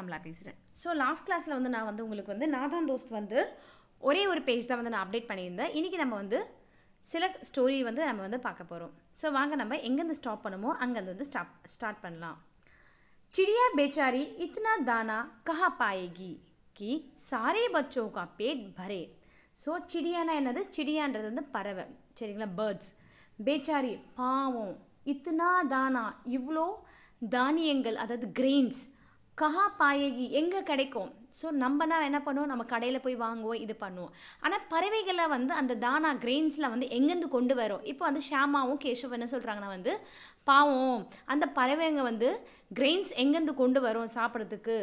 கமலா பேசுகிறேன் so last கிளாஸில் வந்து நான் வந்து உங்களுக்கு வந்து நாதான் தோஸ்த் வந்து ஒரே ஒரு பேஜ் தான் வந்து நான் அப்டேட் பண்ணியிருந்தேன் இன்றைக்கி நம்ம வந்து சில ஸ்டோரி வந்து நம்ம வந்து பார்க்க போகிறோம் ஸோ வாங்க நம்ம எங்கேருந்து ஸ்டாப் பண்ணுமோ அங்கேருந்து வந்து ஸ்டாப் ஸ்டார்ட் பண்ணலாம் சிடியா பேச்சாரி இத்னா தானா கஹா பாயகி கி சாரே பச்சோ கா பேட் பரே ஸோ சிடியானா என்னது சிடியான்றது வந்து பறவை சரிங்களா பேர்ட்ஸ் பேச்சாரி பாவம் இத்தனா தானா இவ்வளோ தானியங்கள் அதாவது கிரெயின்ஸ் கஹா பாயகி எங்கே கிடைக்கும் ஸோ நம்மனா என்ன பண்ணுவோம் நம்ம கடையில் போய் வாங்குவோம் இது பண்ணுவோம் ஆனால் பறவைகளை வந்து அந்த தானா கிரெயின்ஸில் வந்து எங்கேருந்து கொண்டு வரும் இப்போ வந்து ஷாமாவும் கேஷவ் என்ன சொல்கிறாங்கன்னா வந்து பாவம் அந்த பறவைங்க வந்து கிரெயின்ஸ் எங்கேருந்து கொண்டு வரும் சாப்பிட்றதுக்கு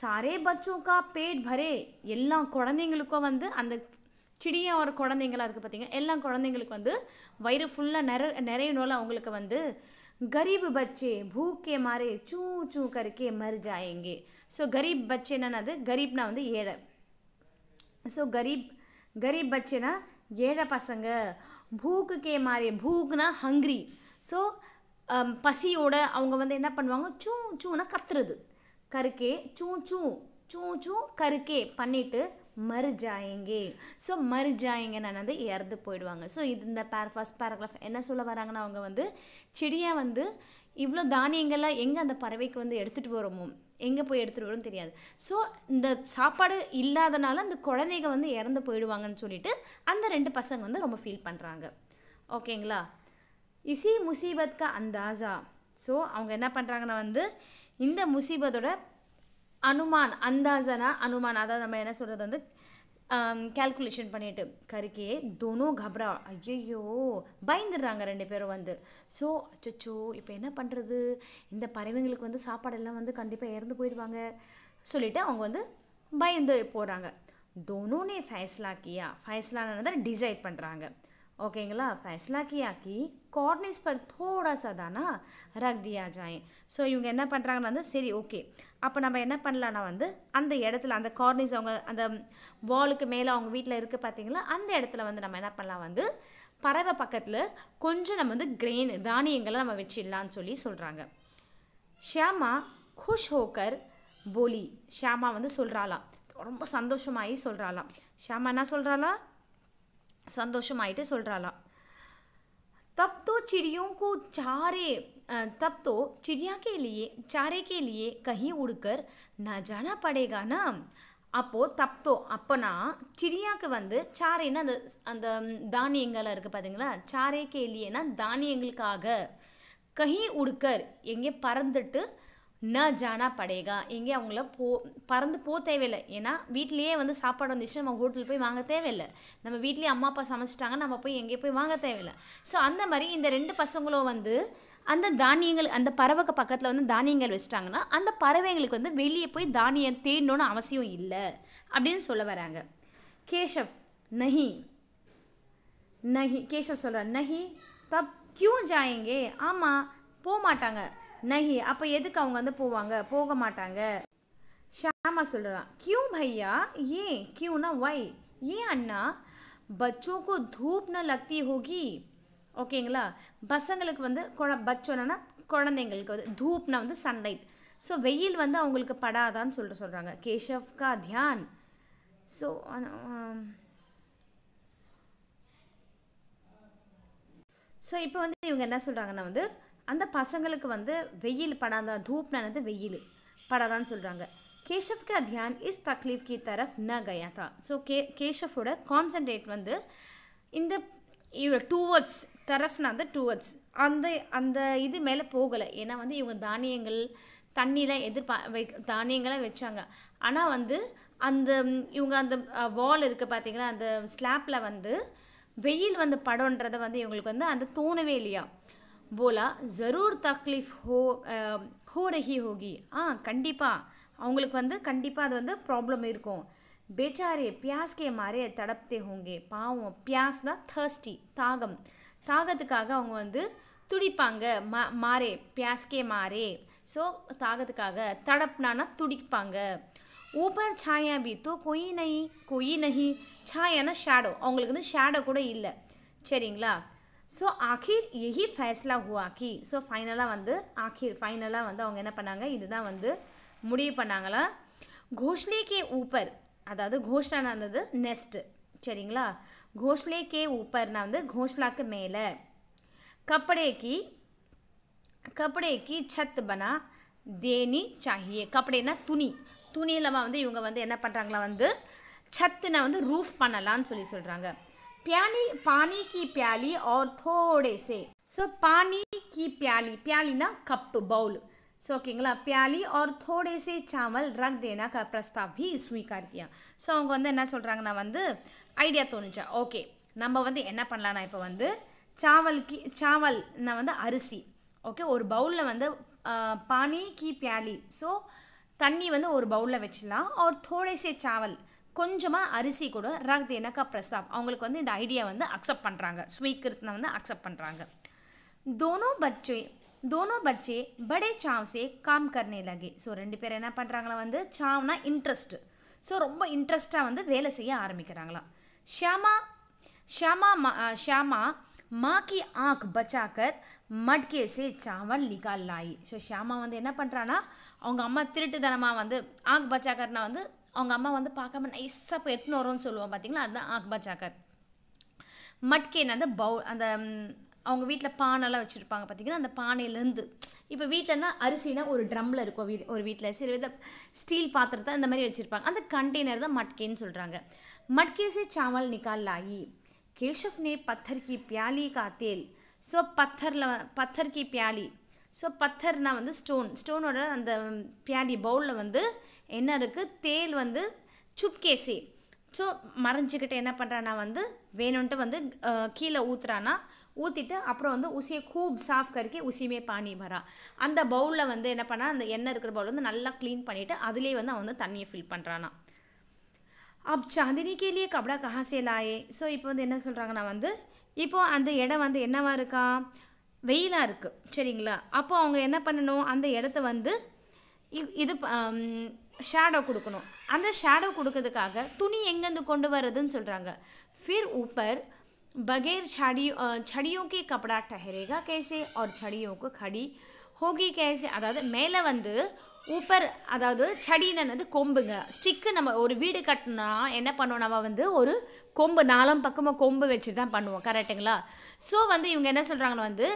சாரே பச்சோக்கா பேட் பரே எல்லா குழந்தைங்களுக்கும் வந்து அந்த சிடியாக ஒரு குழந்தைங்களாக இருக்குது பார்த்தீங்கன்னா எல்லா குழந்தைங்களுக்கு வந்து வயிறு ஃபுல்லாக நிற நிறைய நோல் அவங்களுக்கு வந்து गरीब बच्चे भूख के मारे चू चू करके मर जाएंगे सो so, ஸோ கரீப் பச்சேனா அது கரீப்னா வந்து ஏழை ஸோ கரீப் கரீப் பச்சேனா ஏழை பசங்க பூக்குக்கே மாதிரி பூக்குனா ஹங்க்ரி ஸோ பசியோட அவங்க வந்து என்ன பண்ணுவாங்க சூ சூனா கத்துறது கருக்கே சூ சூ சூ சூ கருக்கே பண்ணிட்டு மறு ஜாயங்கே ஸோ மறு ஜாயங்கன்னு வந்து இறந்து போயிடுவாங்க ஸோ இது இந்த பேர் ஃபஸ்ட் பேராகிராஃப் என்ன சொல்ல வராங்கன்னா அவங்க வந்து செடியாக வந்து இவ்வளோ தானியங்கள்லாம் எங்கே அந்த பறவைக்கு வந்து எடுத்துகிட்டு வரோமோ எங்கே போய் எடுத்துகிட்டு வரும் தெரியாது ஸோ இந்த சாப்பாடு இல்லாதனால அந்த குழந்தைங்க வந்து இறந்து போயிடுவாங்கன்னு சொல்லிட்டு அந்த ரெண்டு பசங்க வந்து ரொம்ப ஃபீல் பண்ணுறாங்க ஓகேங்களா இசி முசீபத் அந்தாசா ஸோ அவங்க என்ன பண்ணுறாங்கன்னா வந்து இந்த முசீபத்தோட அனுமான் அந்தாசனா அனுமான் அதாவது நம்ம என்ன சொல்கிறது வந்து கேல்குலேஷன் பண்ணிட்டு கருக்கே தோனோ கப்ரா ஐயையோ பயந்துடுறாங்க ரெண்டு பேரும் வந்து ஸோ அச்சோ இப்போ என்ன பண்ணுறது இந்த பறவைங்களுக்கு வந்து சாப்பாடெல்லாம் வந்து கண்டிப்பாக இறந்து போயிடுவாங்க சொல்லிவிட்டு அவங்க வந்து பயந்து போகிறாங்க தோனோனே ஃபைஸ்லா கியா ஃபைஸ்லானதை டிசைட் பண்ணுறாங்க ஓகேங்களா फैसला किया कि कॉर्निस पर थोड़ा सा दाना रख ஸோ இவங்க என்ன பண்ணுறாங்கன்னா வந்து சரி ஓகே அப்போ நம்ம என்ன பண்ணலான்னா வந்து அந்த இடத்துல அந்த கார்னிஸ் அவங்க அந்த வாலுக்கு மேலே அவங்க வீட்டில் இருக்குது பார்த்தீங்களா அந்த இடத்துல வந்து நம்ம என்ன பண்ணலாம் வந்து பறவை பக்கத்தில் கொஞ்சம் நம்ம வந்து கிரெயின் தானியங்களை நம்ம வச்சிடலான்னு சொல்லி சொல்கிறாங்க ஷியாமா குஷ் ஹோக்கர் போலி ஷியாமா வந்து சொல்கிறாளாம் ரொம்ப சந்தோஷமாகி சொல்கிறாளாம் ஷியாமா என்ன சொல்கிறாளா சந்தோஷமாயிட்டு சொல்கிறாளாம் தப்தோ तो चिड़ियों சாரே தப்தோ तब கேலியே சாரே கேலியே கஹி உடுக்கர் के படைகானா அப்போது தப்தோ அப்போனா சிடியாவுக்கு வந்து சாரேன்னா அந்த அந்த தானியங்களாக இருக்குது பார்த்தீங்களா சாரே கேலியேனா தானியங்களுக்காக கஹி உடுக்கர் எங்கே பறந்துட்டு ந ஜானா படையகா எங்கேயும் அவங்கள போ பறந்து போக தேவையில்லை ஏன்னா வீட்லேயே வந்து சாப்பாடு வந்துச்சுன்னா நம்ம ஹோட்டல் போய் வாங்க தேவையில்லை நம்ம வீட்லேயே அம்மா அப்பா சமைச்சிட்டாங்க நம்ம போய் எங்கேயும் போய் வாங்க தேவையில்லை ஸோ அந்த மாதிரி இந்த ரெண்டு பசங்களும் வந்து அந்த தானியங்கள் அந்த பறவைக்கு பக்கத்தில் வந்து தானியங்கள் வச்சுட்டாங்கன்னா அந்த பறவைங்களுக்கு வந்து வெளியே போய் தானியம் தேடணும்னு அவசியம் இல்லை அப்படின்னு சொல்ல வராங்க கேஷவ் நஹி நஹி கேஷவ் சொல்கிறார் நஹி தப் கியூ ஜாயங்கே ஆமாம் போக மாட்டாங்க நஹி அப்போ எதுக்கு அவங்க வந்து போவாங்க போக மாட்டாங்க ஷாமா சொல்கிறான் கியூ பையா ஏன் கியூனா ஒய் ஏன் அண்ணா பச்சோக்கு தூப் ந லக்தி ஹோகி ஓகேங்களா பசங்களுக்கு வந்து குழ குழந்தைங்களுக்கு வந்து தூப்னா வந்து சன்லைட் ஸோ வெயில் வந்து அவங்களுக்கு படாதான்னு சொல்லிட்டு சொல்கிறாங்க கேஷவ் கா தியான் ஸோ ஸோ இப்போ வந்து இவங்க என்ன சொல்கிறாங்கன்னா வந்து அந்த பசங்களுக்கு வந்து வெயில் படாதான் நினைந்து வெயில் படாதான்னு சொல்கிறாங்க கேஷப் का தியான் இஸ் தக்லீஃப் की தரப் ந गया ஸோ கே கேஷஃபோட கான்சன்ட்ரேட் வந்து இந்த டூ டூவர்ட்ஸ் தரஃப்னா அந்த டூவர்ட்ஸ் அந்த அந்த இது மேலே போகலை ஏன்னா வந்து இவங்க தானியங்கள் தண்ணியில் எதிர்பா வை தானியங்களாக வச்சாங்க ஆனால் வந்து அந்த இவங்க அந்த வால் இருக்குது பார்த்தீங்களா அந்த ஸ்லாப்பில் வந்து வெயில் வந்து படம்ன்றதை வந்து இவங்களுக்கு வந்து அந்த தோணவே இல்லையா போலா ஜரூர் தக்லீஃப் ஹோ ஹோ ரஹி ஹோகி ஆ கண்டிப்பாக அவங்களுக்கு வந்து கண்டிப்பாக அது வந்து ப்ராப்ளம் இருக்கும் பேச்சாரே பியாஸ்கே மாறே தடப்தே ஹோங்கே பாவம் பியாஸ்னா தர்ஸ்டி தாகம் தாகத்துக்காக அவங்க வந்து துடிப்பாங்க மா மாறே பியாஸ்கே மாறே ஸோ தாகத்துக்காக தடப்னானா துடிப்பாங்க ஊப்பர் சாயா பி தோ கொய் நஹி கொய் நஹி சாயானா ஷேடோ அவங்களுக்கு வந்து ஷேடோ கூட இல்லை சரிங்களா ஸோ ஆகிர் எஹி ஃபேஸ்லா ஹுவாக்கி ஸோ ஃபைனலாக வந்து ஆகிர் ஃபைனலாக வந்து அவங்க என்ன பண்ணாங்க இதுதான் வந்து முடிவு பண்ணாங்களா கோஷ்லே கே ஊப்பர் அதாவது கோஷ்லானா இருந்தது நெஸ்ட்டு சரிங்களா கோஷ்லே கே ஊப்பர்னா வந்து கோஷ்லாக்கு மேலே கப்படேக்கு கப்படேக்கு சத்து பனா தேனி சாஹியே கப்படேனா துணி துணியில் வந்து இவங்க வந்து என்ன பண்ணுறாங்களா வந்து நான் வந்து ரூஃப் பண்ணலான்னு சொல்லி சொல்கிறாங்க प्याली பானி की பியாலி ஆர் थोड़े से ஸோ பானி கி பியாலி பியாலினா கப்பு பவுல் ஸோ ஓகேங்களா பியாலி ஆர் थोड़े से चावल रख देना का प्रस्ताव भी ஸோ அவங்க வந்து என்ன சொல்கிறாங்கன்னா வந்து ஐடியா தோணுச்சா ஓகே நம்ம வந்து என்ன பண்ணலான்னா இப்போ வந்து சாவல்கி சாவல்னா வந்து அரிசி ஓகே ஒரு பவுலில் வந்து பானி கி பியாலி ஸோ தண்ணி வந்து ஒரு பவுலில் வச்சிடலாம் ஆர் தோடை சாவல் கொஞ்சமாக அரிசி கூட ரக் எனக்கா பிரஸ்தாப் அவங்களுக்கு வந்து இந்த ஐடியா வந்து அக்செப்ட் பண்ணுறாங்க ஸ்வீகரித்தனை வந்து அக்செப்ட் பண்ணுறாங்க தோனோ பச்சே தோனோ பச்சே படே சாவ்ஸே காம் கர்னே லகே ஸோ ரெண்டு பேர் என்ன பண்ணுறாங்களா வந்து சாவ்னா இன்ட்ரெஸ்ட்டு ஸோ ரொம்ப இன்ட்ரெஸ்ட்டாக வந்து வேலை செய்ய ஆரம்பிக்கிறாங்களாம் ஷியாமா ஷியாமா மா ஷியாமா மா கி ஆக் பச்சாக்கர் மட்கே சே சாவல் லிகால் லாயி ஸோ ஷியாமா வந்து என்ன பண்ணுறான்னா அவங்க அம்மா திருட்டுத்தனமாக வந்து ஆக் பச்சாக்கர்னா வந்து அவங்க அம்மா வந்து பார்க்காம நைஸாக இப்போ எட்டு வரும்னு சொல்லுவோம் பார்த்தீங்களா அதுதான் ஆக்பா ஜாக்கர் மட்கேன் அந்த பவு அந்த அவங்க வீட்டில் பானைலாம் வச்சுருப்பாங்க பார்த்திங்கன்னா அந்த பானையிலேருந்து இப்போ வீட்டில்னா அரிசினா ஒரு ட்ரம்மில் இருக்கும் வீ ஒரு வீட்டில் சில வித ஸ்டீல் பாத்திரத்தை இந்த மாதிரி வச்சுருப்பாங்க அந்த கண்டெய்னர் தான் மட்கேன்னு சொல்கிறாங்க मटके சாமல் நிக்கால் निकाल लाई केशव ने पत्थर பியாலி காத்தேல் ஸோ பத்தரில் பத்தர் கி பியாலி ஸோ பத்தர்னா வந்து ஸ்டோன் ஸ்டோனோட அந்த பியாலி பவுலில் வந்து என்ன இருக்குது தேல் வந்து சுப்கேசி ஸோ மறைஞ்சிக்கிட்டு என்ன பண்ணுறான்னா வந்து வேணும்ன்ட்டு வந்து கீழே ஊற்றுறான்னா ஊற்றிட்டு அப்புறம் வந்து உசியை கூப் சாஃப் கறிக்கி உசியுமே பானி வரா அந்த பவுலில் வந்து என்ன பண்ணா அந்த எண்ணெய் இருக்கிற பவுல் வந்து நல்லா க்ளீன் பண்ணிவிட்டு அதுலேயே வந்து அவன் வந்து தண்ணியை ஃபில் பண்ணுறானா அப் சாந்தினிக்கேலேயே கபடா கஹாசேலாயே ஸோ இப்போ வந்து என்ன சொல்கிறாங்கன்னா வந்து இப்போது அந்த இடம் வந்து என்னவா இருக்கா வெயிலாக இருக்குது சரிங்களா அப்போது அவங்க என்ன பண்ணணும் அந்த இடத்த வந்து இது ஷேடோ கொடுக்கணும் அந்த ஷேடோ கொடுக்கறதுக்காக துணி எங்கேருந்து கொண்டு வர்றதுன்னு சொல்கிறாங்க ஃபிர் ஊப்பர் பகேர் சடியோ छड़ियों கப்படா कपड़ा ठहरेगा ஒரு சடியோக்கு கடி ஹோகி खड़ी அதாவது மேலே வந்து ஊப்பர் அதாவது செடின்னு கொம்புங்க ஸ்டிக்கு நம்ம ஒரு வீடு கட்டினா என்ன பண்ணுவோம் நம்ம வந்து ஒரு கொம்பு நாலாம் பக்கமாக கொம்பு வச்சு தான் பண்ணுவோம் கரெக்டுங்களா ஸோ வந்து இவங்க என்ன சொல்கிறாங்கன்னா வந்து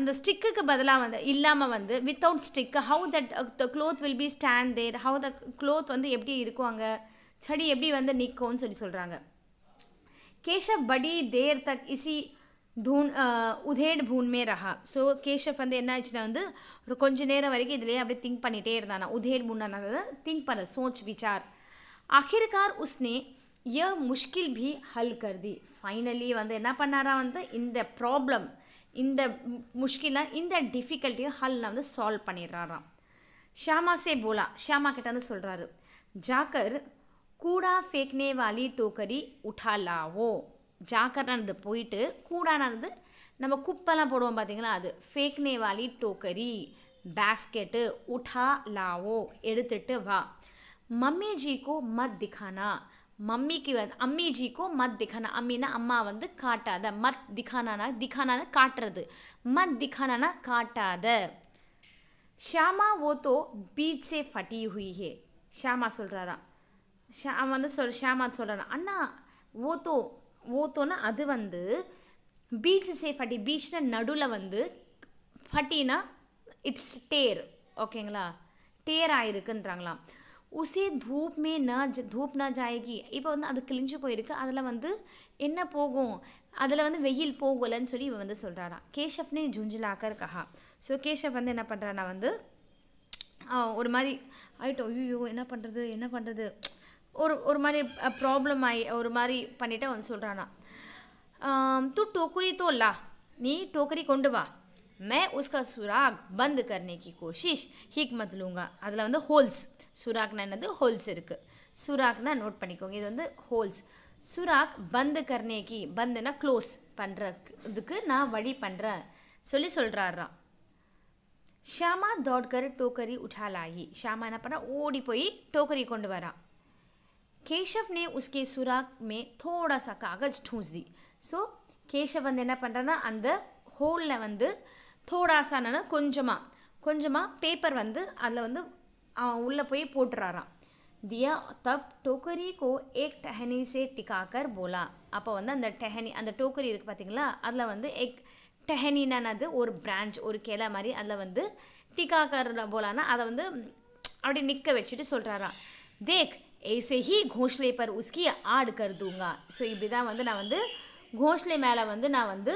அந்த ஸ்டிக்குக்கு பதிலாக வந்து இல்லாமல் வந்து without stick how that the cloth will be stand there how the cloth வந்து எப்படி இருக்கும் அங்கே சடி எப்படி வந்து நிற்கும்னு சொல்லி சொல்கிறாங்க கேஷப் படி தேர் த இசி தூண் உதேட் பூன்மே ரஹா ஸோ கேஷப் வந்து என்ன ஆச்சுன்னா வந்து ஒரு கொஞ்ச நேரம் வரைக்கும் இதுலேயே அப்படியே திங்க் பண்ணிகிட்டே இருந்தானா உதேட் பூன்னா திங்க் பண்ண சோச் விசார் ஆఖिरकार உஸ்னே यह முஷ்கில் பி ஹல் कर ஃபைனலி வந்து என்ன பண்ணாரா வந்து இந்த ப்ராப்ளம் இந்த முஷ்கிலாக இந்த டிஃபிகல்ட்டியை ஹல்ல வந்து சால்வ் பண்ணிடுறாராம் ஷியாமா சே போலா ஷியாமா கிட்ட வந்து சொல்கிறாரு ஜாக்கர் கூடா ஃபேக்னே வாலி டோக்கரி உঠাலாவோ ஜாக்கரானது போயிட்டு கூடானது நம்ம குப்பெல்லாம் போடுவோம் பார்த்தீங்களா அது ஃபேக் நேவாலி டோக்கரி பேஸ்கெட்டு உட்டா லாவோ எடுத்துட்டு வா மம்மி ஜிக்கோ மத் திகானா மம்மிக்கு வந்து அம்மி ஜிக்கோ மத் திகானா அம்மின்னா அம்மா வந்து காட்டாத மத் திகானானா திகானானா காட்டுறது மத் திகானானா காட்டாத ஷியாமா ஓத்தோ பீச்சே ஃபட்டி ஹுயே ஷியாமா சொல்கிறாரா ஷா அவன் வந்து சொல் ஷியாமா சொல்கிறான் அண்ணா ஓத்தோ ஓத்தோன்னா அது வந்து பீச் சே ஃபட்டி பீச்னா நடுவில் வந்து ஃபட்டினா இட்ஸ் டேர் ஓகேங்களா டேர் ஆயிருக்குன்றாங்களாம் உசே தூப் மே நா தூப் ந ஜாயகி இப்போ வந்து அது கிழிஞ்சு போயிருக்கு அதில் வந்து என்ன போகும் அதில் வந்து வெயில் போகலைன்னு சொல்லி இவன் வந்து சொல்கிறாராம் கேஷப்னே ஜுஞ்சிலாக்கர் கஹா ஸோ கேஷப் வந்து என்ன பண்ணுறான்னா வந்து ஒரு மாதிரி ஆயிட்டோ ஐயோ என்ன பண்ணுறது என்ன பண்ணுறது ஒரு ஒரு மாதிரி ப்ராப்ளம் ஆகி ஒரு மாதிரி பண்ணிவிட்டு அவன் சொல்கிறானா தூ டோக்கரி தோ ला நீ டோக்கரி கொண்டு வா மே உஸ்கா சுராக் பந்து கர்ணிக்கு கோஷிஷ் ஹீக் லூங்கா அதில் வந்து ஹோல்ஸ் சுராக்னா என்னது ஹோல்ஸ் இருக்குது சுராக்னா நோட் பண்ணிக்கோங்க இது வந்து ஹோல்ஸ் சுராக் பந்து கர்னேக்கி பந்துனா க்ளோஸ் பண்ணுற இதுக்கு நான் வழி பண்ணுறேன் சொல்லி சொல்கிறாரா ஷாமா தோட்கர் டோக்கரி உட்டாலாகி ஷாமா என்ன பண்ணால் ஓடி போய் டோக்கரி கொண்டு வரான் கேஷவ் நே உஸ்கே सुराख में थोड़ा सा कागज ठूस ஸோ கேஷவ் வந்து என்ன பண்ணுறேன்னா அந்த ஹோலில் வந்து தோடாசானனா கொஞ்சமாக கொஞ்சமாக பேப்பர் வந்து அதில் வந்து அவன் உள்ளே போய் போட்டுறாராம் தியா தப் டோக்கரி கோ ஏக் டஹனி டிகாக்கர் போலா அப்போ வந்து அந்த டெஹனி அந்த டோக்கரி இருக்குது பார்த்தீங்களா அதில் வந்து எக் டெஹனினானது ஒரு பிரான்ச் ஒரு கிளை மாதிரி அதில் வந்து டிகாக்கர் போலான்னா அதை வந்து அப்படி நிற்க வச்சுட்டு சொல்கிறாராம் தேக் ऐसे ही घोंसले पर उसकी आड़ कर दूंगा ஸோ இப்படி தான் வந்து நான் வந்து घोंसले மேலே வந்து நான் வந்து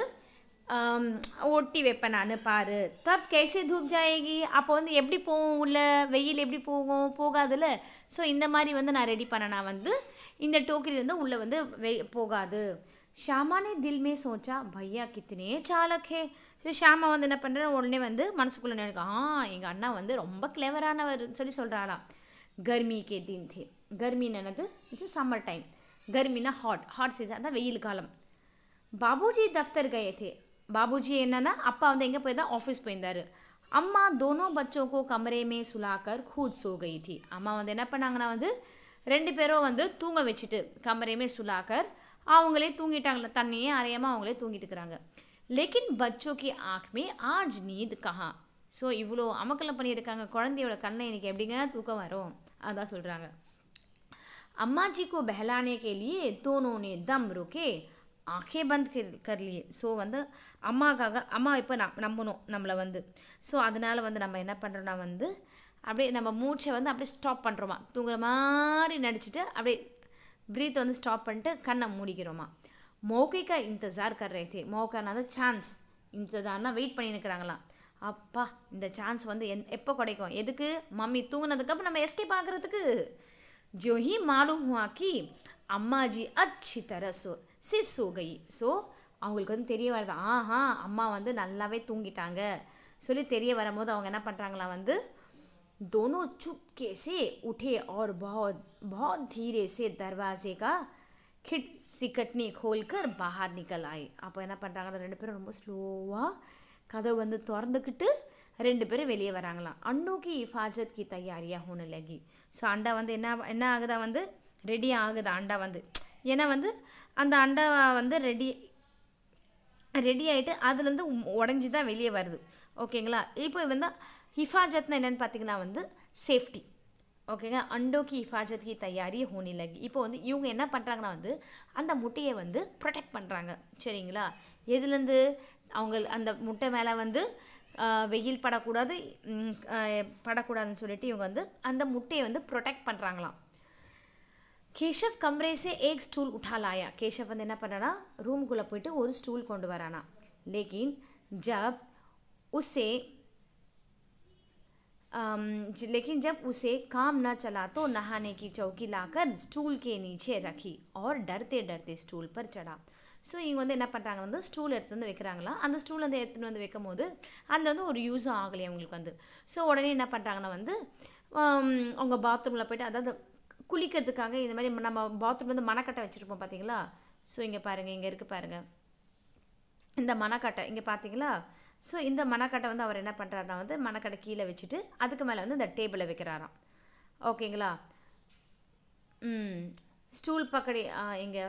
ஒட்டி வைப்பேன் நான் பாரு தப் கேசே தூப் ஜாயகி அப்போ வந்து எப்படி போகும் உள்ள வெயில் எப்படி போகும் போகாதுல்ல ஸோ இந்த மாதிரி வந்து நான் ரெடி பண்ண நான் வந்து இந்த டோக்கரிலேருந்து உள்ளே வந்து வெ போகாது ஷாமானே தில்மே சோச்சா பையா सोचा சாலக்கே ஸோ ஷாமா வந்து என்ன பண்ணுறேன் உடனே வந்து மனசுக்குள்ளே நினைக்க ஆ எங்கள் அண்ணா வந்து ரொம்ப கிளவரானவர் சொல்லி சொல்கிறாளாம் गर्मी के दिन थे गर्मीन என்னது இட்ஸ் சம்மர் டைம் கர்மினா ஹாட் ஹாட் சீசன் அதான் வெயில் காலம் பாபுஜி தஃப்தர் கயே தே பாபுஜி என்னன்னா அப்பா வந்து எங்கே போயிருந்தா ஆஃபீஸ் போயிருந்தார் அம்மா தோனோ பச்சோக்கோ கமரேமே சுலாக்கர் ஹூத் சோ கை தி அம்மா வந்து என்ன பண்ணாங்கன்னா வந்து ரெண்டு பேரும் வந்து தூங்க வச்சுட்டு கமரேமே சுலாக்கர் அவங்களே தூங்கிட்டாங்கள தண்ணியே அறையாமல் அவங்களே தூங்கிட்டு இருக்கிறாங்க லேக்கின் பச்சோக்கி ஆக்மே ஆஜ் நீத் கஹா ஸோ இவ்வளோ அமக்கலம் பண்ணியிருக்காங்க குழந்தையோட கண்ணை எனக்கு எப்படிங்க தூக்கம் வரும் அதான் சொல்கிறாங்க அம்மாஜி को बहलाने के लिए दोनों ने दम ஆக்கே பந்த் கர்லியே ஸோ வந்து அம்மாக்காக அம்மா இப்போ நம் நம்பணும் நம்மளை வந்து ஸோ அதனால் வந்து நம்ம என்ன பண்ணுறோன்னா வந்து அப்படியே நம்ம மூச்சை வந்து அப்படியே ஸ்டாப் பண்ணுறோமா தூங்குற மாதிரி நடிச்சுட்டு அப்படியே ப்ரீத் வந்து ஸ்டாப் பண்ணிட்டு கண்ணை மூடிக்கிறோமா மோகைக்கா இந்த கர் ரே தே தான் சான்ஸ் தான் வெயிட் இருக்கிறாங்களாம் அப்பா இந்த சான்ஸ் வந்து எந் எப்போ கிடைக்கும் எதுக்கு மம்மி தூங்கினதுக்கப்புறம் நம்ம எஸ்கே பார்க்குறதுக்கு ஜோஹி மாலும் ஆக்கி அம்மாஜி அச்சி தர சோ சி சோகை ஸோ அவங்களுக்கு வந்து தெரிய வருது ஆஹா அம்மா வந்து நல்லாவே தூங்கிட்டாங்க சொல்லி தெரிய வரும்போது அவங்க என்ன பண்ணுறாங்களா வந்து தோனோ चुपके से ஆர் और बहुत தீரேசே धीरे से दरवाजे का கோல்கர் பஹார் நிக்கல் बाहर அப்போ என்ன பண்ணுறாங்கன்னா ரெண்டு பேரும் ரொம்ப ஸ்லோவாக கதவு வந்து திறந்துக்கிட்டு ரெண்டு பேரும் வெளியே வராங்களாம் அண்ணுக்கு ஹிஃபாஜத் கி தயாரியாக ஹோன லகி ஸோ அண்டா வந்து என்ன என்ன ஆகுதா வந்து ரெடி ஆகுதா அண்டா வந்து ஏன்னா வந்து அந்த அண்டா வந்து ரெடி ரெடி ஆகிட்டு அதுலேருந்து உடஞ்சி தான் வெளியே வருது ஓகேங்களா இப்போ வந்து ஹிஃபாஜத்னா என்னென்னு பார்த்தீங்கன்னா வந்து சேஃப்டி ஓகேங்க அண்டோக்கி கி தயாரி ஹோனி லகி இப்போ வந்து இவங்க என்ன பண்ணுறாங்கன்னா வந்து அந்த முட்டையை வந்து ப்ரொடெக்ட் பண்ணுறாங்க சரிங்களா எதுலேருந்து அவங்க அந்த முட்டை மேலே வந்து வெயில் படக்கூடாது படக்கூடாதுன்னு சொல்லிட்டு இவங்க வந்து அந்த முட்டையை வந்து ப்ரொடெக்ட் பண்ணுறாங்களாம் கேஷவ் கம்ரேஸே ஏக் ஸ்டூல் உட்டாலாயா லாயா கேஷவ் வந்து என்ன பண்ணானா ரூம்குள்ளே போயிட்டு ஒரு ஸ்டூல் கொண்டு வரானா லேக்கின் ஜப் உசே லேக்கின் ஜப் உசே காம் ந चला तो नहाने की चौकी लाकर स्टूल के नीचे रखी और डरते डरते स्टूल पर ஸோ இவங்க வந்து என்ன பண்ணுறாங்க வந்து ஸ்டூல் எடுத்துகிட்டு வந்து வைக்கிறாங்களா அந்த ஸ்டூல் வந்து எடுத்துகிட்டு வந்து வைக்கும் போது அதில் வந்து ஒரு யூஸும் ஆகலையே அவங்களுக்கு வந்து ஸோ உடனே என்ன பண்ணுறாங்கன்னா வந்து அவங்க பாத்ரூமில் போய்ட்டு அதாவது குளிக்கிறதுக்காக இந்த மாதிரி நம்ம பாத்ரூம் வந்து மணக்கட்டை வச்சுருப்போம் பார்த்தீங்களா ஸோ இங்கே பாருங்கள் இங்கே இருக்குது பாருங்கள் இந்த மணக்கட்டை இங்கே பார்த்தீங்களா ஸோ இந்த மணக்கட்டை வந்து அவர் என்ன பண்ணுறாருனா வந்து மணக்கட்டை கீழே வச்சுட்டு அதுக்கு மேலே வந்து இந்த டேபிளை வைக்கிறாராம் ஓகேங்களா स्टूल पकड़े आएंगे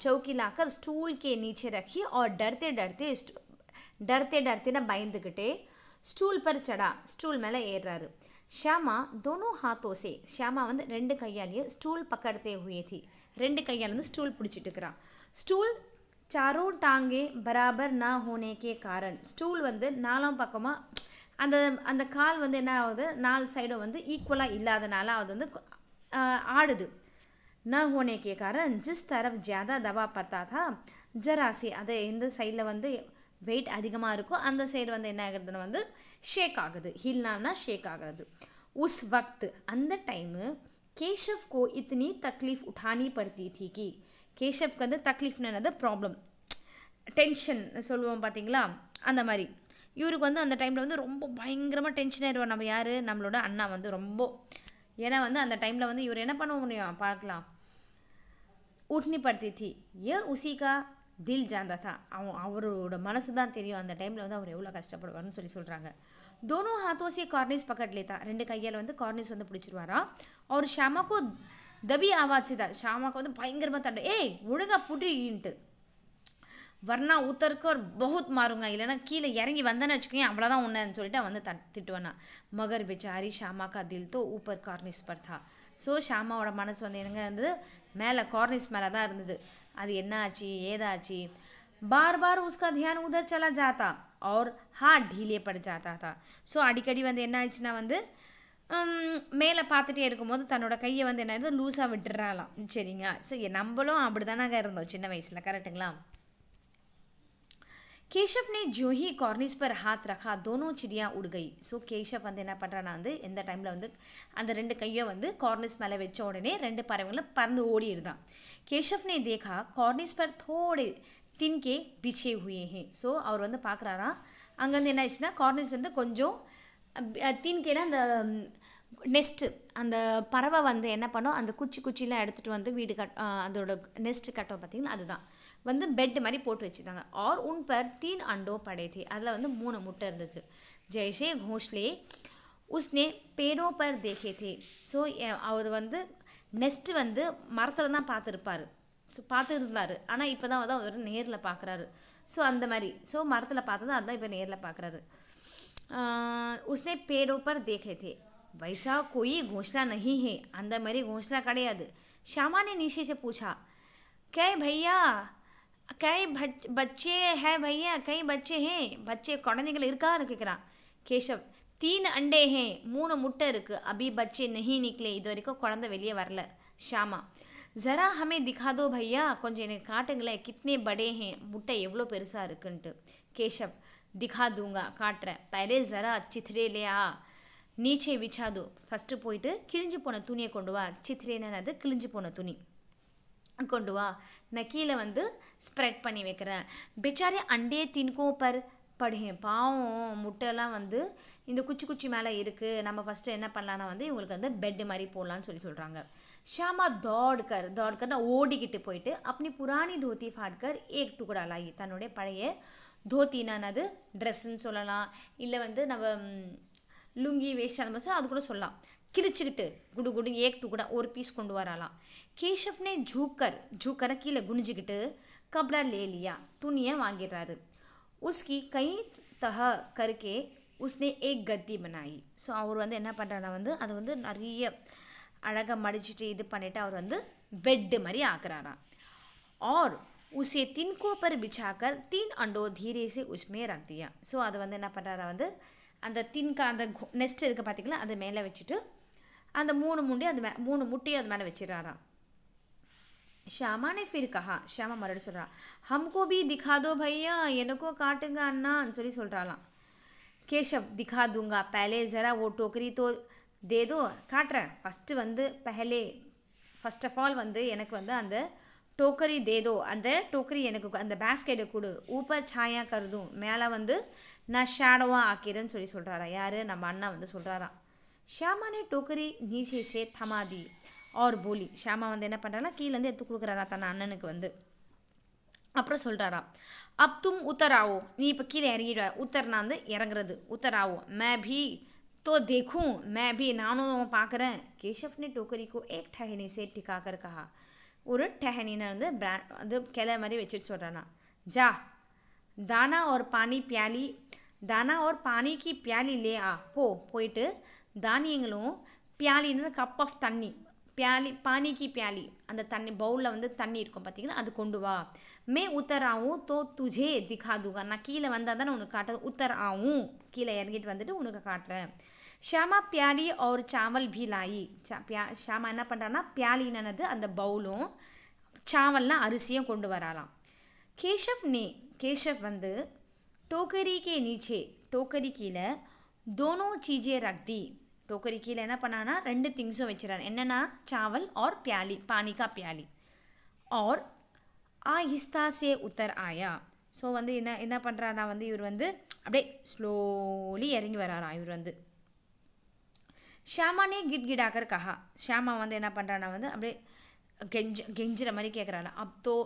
चौकी लाकर स्टूल के नीचे रखी और डरते डरते डरते डरते ना பயந்துக்கிட்டே ஸ்டூல் பர் சடா ஸ்டூல் மேலே ஏறுறாரு ஷாமா தோனோ ஹாத்தோசே ஷியாமா வந்து ரெண்டு கையாலேயே ஸ்டூல் பக்கடத்தே ஹுயேதி ரெண்டு கையாலேருந்து ஸ்டூல் பிடிச்சிட்டு ஸ்டூல் சாரோ டாங்கே பராபர் நா ஹோனேக்கே காரன் ஸ்டூல் வந்து நாலாம் பக்கமாக அந்த அந்த கால் வந்து என்ன ஆகுது நாலு சைடும் வந்து ஈக்குவலாக இல்லாதனால அது வந்து ஆடுது न होने के कारण जिस तरफ ज़्यादा दबाव पड़ता था ஜரா சி அது எந்த சைடில் வந்து வெயிட் அதிகமாக இருக்கோ அந்த சைடு வந்து என்ன ஆகுறதுன்னு வந்து ஷேக் ஆகுது ஹில்னானா ஷேக் ஆகிறது உஸ் வக்து அந்த டைமு கேஷவ்கோ இத்தனி தக்லீஃப் உட்டானி படுத்தி தீக்கி கேஷவ்க்கு வந்து தக்லீஃப்னு தக்லீஃப்னது ப்ராப்ளம் டென்ஷன் சொல்லுவோம் பார்த்தீங்களா அந்த மாதிரி இவருக்கு வந்து அந்த டைமில் வந்து ரொம்ப பயங்கரமாக டென்ஷன் ஆயிடுவார் நம்ம யார் நம்மளோட அண்ணா வந்து ரொம்ப ஏன்னா வந்து அந்த டைமில் வந்து இவர் என்ன பண்ண முடியும் பார்க்கலாம் உட்னி படுத்தி தி ஏ உசிகா தில் ஜாந்தா அவன் அவரோட மனசு தான் தெரியும் அந்த டைமில் வந்து அவர் எவ்வளோ கஷ்டப்படுவார்னு சொல்லி சொல்கிறாங்க தோனோ ஹாத்தோசிய கார்னிஸ் பக்கத்துலே தான் ரெண்டு கையால் வந்து கார்னிஸ் வந்து பிடிச்சிருவாராம் அவர் ஷாமாக்கும் தபி ஆவாச்சு தான் ஷாமாக்கு வந்து பயங்கரமாக தண்டை ஏய் ஒழுங்காக புட்டின்ட்டு வர்ணா ஊத்தருக்கு ஒரு பகுத் மாறுங்க இல்லைனா கீழே இறங்கி வந்தேன்னு வச்சுக்கோங்க அவ்வளோதான் ஒன்றுன்னு சொல்லிட்டு அவன் வந்து திட்டுவேண்ணா மகர் பிச்சாரி ஷாமாக்கா தில் தோ ஊப்பர் கார்னிஸ் பர்தா ஸோ ஷாமாவோட மனசு வந்து என்னங்க இருந்தது மேலே கார்னிஸ் மேலே தான் இருந்தது அது என்ன ஆச்சு ஏதாச்சு பார் பார் உஸ்கா தியான் உதர் சல ஜாத்தா அவர் ஹா ढीले பட ஜாத்தா தா ஸோ அடிக்கடி வந்து என்ன ஆயிடுச்சுன்னா வந்து மேலே பார்த்துட்டே இருக்கும்போது தன்னோட கையை வந்து என்ன ஆயிடுது லூஸாக விட்டுறாலாம் சரிங்க சரி நம்மளும் அப்படி தானாங்க இருந்தோம் சின்ன வயசில் கரெக்டுங்களா கேஷவ் ने जो ही कॉर्निस पर हाथ रखा दोनों चिड़िया उड़ गई ஸோ கேஷப் வந்து என்ன பண்ணுறான்னா வந்து எந்த டைமில் வந்து அந்த ரெண்டு கையை வந்து கார்னிஸ் மேலே வச்ச உடனே ரெண்டு பறவைகளும் பறந்து ஓடிடுதான் கேஷவ் நே தேகா கார்னிஸ் பர் தோடு தின்கே பிச்சே ஹுயே ஹே ஸோ அவர் வந்து பார்க்குறாரா அங்கேருந்து என்ன ஆயிடுச்சுன்னா கார்னிஸ் வந்து கொஞ்சம் தின்கேனா அந்த நெஸ்ட்டு அந்த பறவை வந்து என்ன பண்ணோம் அந்த குச்சி குச்சிலாம் எடுத்துகிட்டு வந்து வீடு கட் அதோட நெஸ்ட்டு கட்டோம் பார்த்திங்கன்னா அதுதான் வந்து பெட் மாதிரி போட்டு வச்சுருந்தாங்க ஆர் உன் பர் தீன் அண்டோ படைத்தே அதில் வந்து மூணு முட்டை இருந்துச்சு ஜெய்ஷே கோஷ்லே உஸ்னே பேடோ பர் தேகே தே ஸோ அவர் வந்து நெஸ்ட்டு வந்து மரத்தில் தான் பார்த்துருப்பார் ஸோ இருந்தார் ஆனால் இப்போ தான் வந்து அவர் நேரில் பார்க்குறாரு ஸோ அந்த மாதிரி ஸோ மரத்தில் பார்த்தது அதுதான் இப்போ நேரில் பார்க்குறாரு உஸ்னே பேடோ பர் தேகே தே வைசா கோயி கோஷ்லா நஹி ஹே அந்த மாதிரி கோஷ்லா கிடையாது ஷாமானே நிஷே பூச்சா கே பையா கை பச்சே ஹே பையா கை பச்சே ஹே பச்சே குழந்தைகள் இருக்கான்னு கேட்குறான் கேஷவ் தீன் அண்டே ஹே மூணு முட்டை இருக்குது அபி பச்சே நெஹி நிக்கலே இது வரைக்கும் குழந்தை வெளியே வரல ஷாமா ஜரா ஹமே திகாதோ பையா கொஞ்சம் எனக்கு காட்டுங்களேன் கித்னே படே ஹே முட்டை எவ்வளோ பெருசாக இருக்குன்ட்டு கேஷவ் திகா தூங்கா காட்டுறேன் பயிலே ஜரா இல்லையா நீச்சே விச்சாது ஃபஸ்ட்டு போயிட்டு கிழிஞ்சு போன துணியை கொண்டு வா சித்ரேன்னு கிழிஞ்சு போன துணி கொண்டு வா நான் கீழே வந்து ஸ்ப்ரெட் பண்ணி வைக்கிறேன் பிச்சாரே அண்டே தின்கோ பர் படுகேன் பாவம் முட்டையெல்லாம் வந்து இந்த குச்சி குச்சி மேலே இருக்குது நம்ம ஃபஸ்ட்டு என்ன பண்ணலான்னா வந்து இவங்களுக்கு வந்து பெட்டு மாதிரி போடலான்னு சொல்லி சொல்கிறாங்க ஷாமா தோட்கர் தோட்கர் நான் ஓடிக்கிட்டு போயிட்டு அப்படி புராணி தோத்தி ஃபாட்கர் ஏக் டுக்குடா தன்னுடைய பழைய தோத்தினானது ட்ரெஸ்ஸுன்னு சொல்லலாம் இல்லை வந்து நம்ம லுங்கி வேஸ்ட் அந்த மாதிரி அது கூட சொல்லலாம் கிழிச்சிக்கிட்டு குடு குடு ஏக் டு கூட ஒரு பீஸ் கொண்டு வராலாம் கேஷவ்னே ஜூக்கர் ஜூக்கரை கீழே குனிஞ்சிக்கிட்டு கப்டா லேலியா துணியை வாங்கிடுறாரு உஸ்கி கை தக கருக்கே உஸ்னே ஏக் கத்தி பண்ணாயி ஸோ அவர் வந்து என்ன பண்ணுறாரு வந்து அதை வந்து நிறைய அழகாக மடிச்சிட்டு இது பண்ணிவிட்டு அவர் வந்து பெட்டு மாதிரி ஆக்குறாராம் ஆர் உசே தின் கோப்பர் பிச்சாக்கர் தீன் அண்டோ தீரேசி உஸ்மே ரத்தியா ஸோ அதை வந்து என்ன பண்ணுறாரா வந்து அந்த தின்கா அந்த நெஸ்ட் இருக்க பார்த்திங்களா அதை மேலே வச்சுட்டு அந்த மூணு முண்டி அது மே மூணு முட்டையும் அது மேலே வச்சிடறாராம் ஷியாமானே ஃபிர் கஹா ஷியாமா மறுபடியும் சொல்கிறான் ஹம்கோ பி திகாதோ பையா எனக்கும் காட்டுங்க அண்ணான்னு சொல்லி சொல்கிறாளாம் கேஷவ் திகா தூங்கா பहले ஜரா ஓ டோக்கரி தோ தேதோ காட்டுறேன் ஃபஸ்ட்டு வந்து பஹலே ஃபஸ்ட் ஆஃப் ஆல் வந்து எனக்கு வந்து அந்த டோக்கரி தேதோ அந்த டோக்கரி எனக்கு அந்த பேஸ்கெட்டை கொடு ஊப்பர் சாயா கருதும் மேலே வந்து நான் ஷேடோவாக ஆக்கிறேன்னு சொல்லி சொல்கிறாரா யார் நம்ம அண்ணா வந்து சொல்கிறாராம் ஷியாமா ने टोकरी नीचे से थमा दी और ஷியாமா வந்து என்ன பண்ணுறான்னா கீழேருந்து எடுத்து கொடுக்குறாரா தன் அண்ணனுக்கு வந்து அப்புறம் சொல்கிறாராம் அப் தும் உத்தராவோ நீ இப்போ கீழே இறங்கிடுவ உத்தர்னா வந்து இறங்குறது உத்தராவோ மே भी तो देखूं मैं भी நானும் பார்க்குறேன் கேஷவ் ने टोकरी को एक टहनी से ஒரு டெஹனின்னு வந்து பிரா வந்து கிளை மாதிரி வச்சுட்டு சொல்கிறானா ஜா தானா ஒரு பானி பியாலி தானா ஒரு பானிக்கு பியாலி லே ஆ போ போயிட்டு தானியங்களும் பியாலின்னு கப் ஆஃப் தண்ணி பியாலி பானிக்கு பியாலி அந்த தண்ணி பவுலில் வந்து தண்ணி இருக்கும் பார்த்தீங்கன்னா அது கொண்டு வா மே உத்தர் ஆகும் தோ துஜே திகா நான் கீழே வந்தால் தான் உனக்கு காட்டுறது உத்தர் ஆகும் கீழே இறங்கிட்டு வந்துட்டு உனக்கு காட்டுறேன் ஷியாமா பியாலி அவர் சாவல் பீலாயி பியா ஷியாமா என்ன பண்ணுறான்னா பியாலினது அந்த பவுலும் சாவல்னா அரிசியும் கொண்டு வரலாம் கேஷப் நே கேஷப் வந்து டோக்கரிக்கே நீச்சே டோக்கரி கீழே தோனோ சீஜே ரக்தி டோக்கரி கீழே என்ன பண்ணானா ரெண்டு திங்ஸும் வச்சுறான் என்னென்னா சாவல் ஆர் பியாலி பானிகா பியாலி ஆர் ஆஹிஸ்தா சே உத்தர் ஆயா ஸோ வந்து என்ன என்ன பண்ணுறாரா வந்து இவர் வந்து அப்படியே ஸ்லோலி இறங்கி வராரா இவர் வந்து ஷியாமானே கிட் கிடாக்கர் கஹா ஷியாமா வந்து என்ன பண்ணுறானா வந்து அப்படியே கெஞ்ச கெஞ்சுற மாதிரி கேட்குறாங்க அப்தோ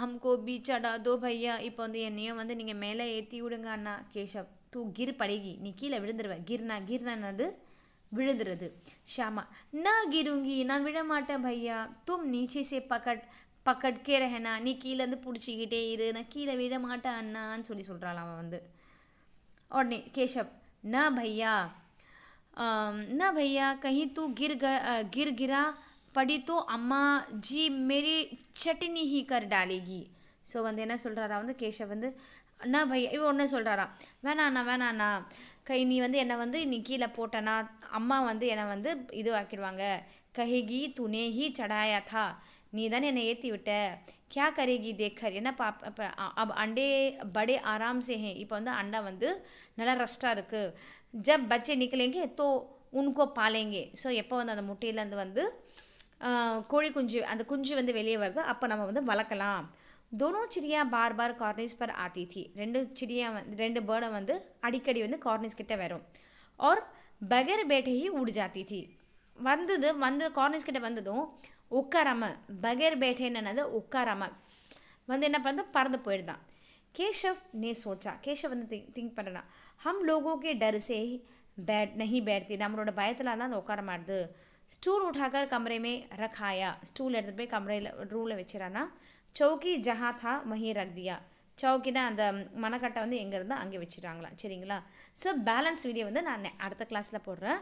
ஹம்கோ பீச்சாடா தோ பையா இப்போ வந்து என்னையும் வந்து நீங்கள் மேலே ஏற்றி விடுங்க அண்ணா கேஷவ் தூ கிர் படகி நீ கீழே விழுந்துருவேன் கிர்னா கிர்னது விழுந்துருது ஷாமா நான் கிருங்கி நான் விழமாட்டேன் பையா தும் நீச்சே பக்கட் பக்கட்கே ரஹனா நீ கீழேருந்து பிடிச்சிக்கிட்டே இரு நான் கீழே விட மாட்டேன் அண்ணான்னு சொல்லி சொல்கிறாள் அவன் வந்து உடனே கேஷப் ந பையா न பையா कहीं தூ கிர் கிர் கிரா படி தோ அம்மா ஜி மேரி சட்னி ஹீ கர் டாலேகி ஸோ வந்து என்ன சொல்கிறாரா வந்து கேஷவ் வந்து அண்ணா பையன் இவன் ஒன்று சொல்கிறாராம் வேணாண்ணா வேணாண்ணா கை நீ வந்து என்னை வந்து நீ கீழே போட்டனா அம்மா வந்து என்னை வந்து இது ஆக்கிடுவாங்க கஹிகி துணேகி சடாயாத்தா நீ தானே என்னை ஏற்றி விட்ட கியா கரேகி தேக்கர் என்ன பாப் இப்போ அப் அண்டே படே ஆராம் சே இப்போ வந்து அண்டா வந்து நல்லா ரஷ்டாக இருக்குது ஜப் பச்சை நிற்கலேங்க தோ உன்கோ பாலேங்க ஸோ எப்போ வந்து அந்த முட்டையிலேருந்து வந்து கோழி குஞ்சு அந்த குஞ்சு வந்து வெளியே வருது அப்போ நம்ம வந்து வளர்க்கலாம் दोनों चिड़िया बार बार கார்னிஸ் पर आती थी ரெண்டு சிடியா வந்து ரெண்டு பேர்டை வந்து அடிக்கடி வந்து கார்னிஸ் கிட்ட வரும் और बगैर बैठे ही उड़ जाती थी வந்தது வந்து கார்னிஸ் கிட்ட வந்ததும் உட்காராம பகேர் பேட்டை என்னது உட்காராம வந்து என்ன பண்ணுறது பறந்து போயிடுதான் கேஷவ் நே சோச்சா கேஷவ் வந்து திங்க் பண்ணனா ஹம் लोगों के डर பேட் बैठ नहीं बैठती நம்மளோட பயத்தில் தான் அந்த உட்கார மாட்டுது ஸ்டூல் உठाकर கமரையுமே ரக்காயா ஸ்டூல் எடுத்துகிட்டு போய் கமரையில் ரூலில் வச்சிடானா சவுக்கி ஜஹா தா வஹி ரக் சவுக்கினா அந்த மனக்கட்டை வந்து எங்கே இருந்தால் அங்கே வச்சுட்டாங்களாம் சரிங்களா ஸோ பேலன்ஸ் வீடியோ வந்து நான் அடுத்த கிளாஸில் போடுறேன்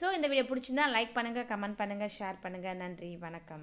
ஸோ இந்த வீடியோ பிடிச்சிருந்தா லைக் பண்ணுங்கள் கமெண்ட் பண்ணுங்கள் ஷேர் பண்ணுங்கள் நன்றி வணக்கம்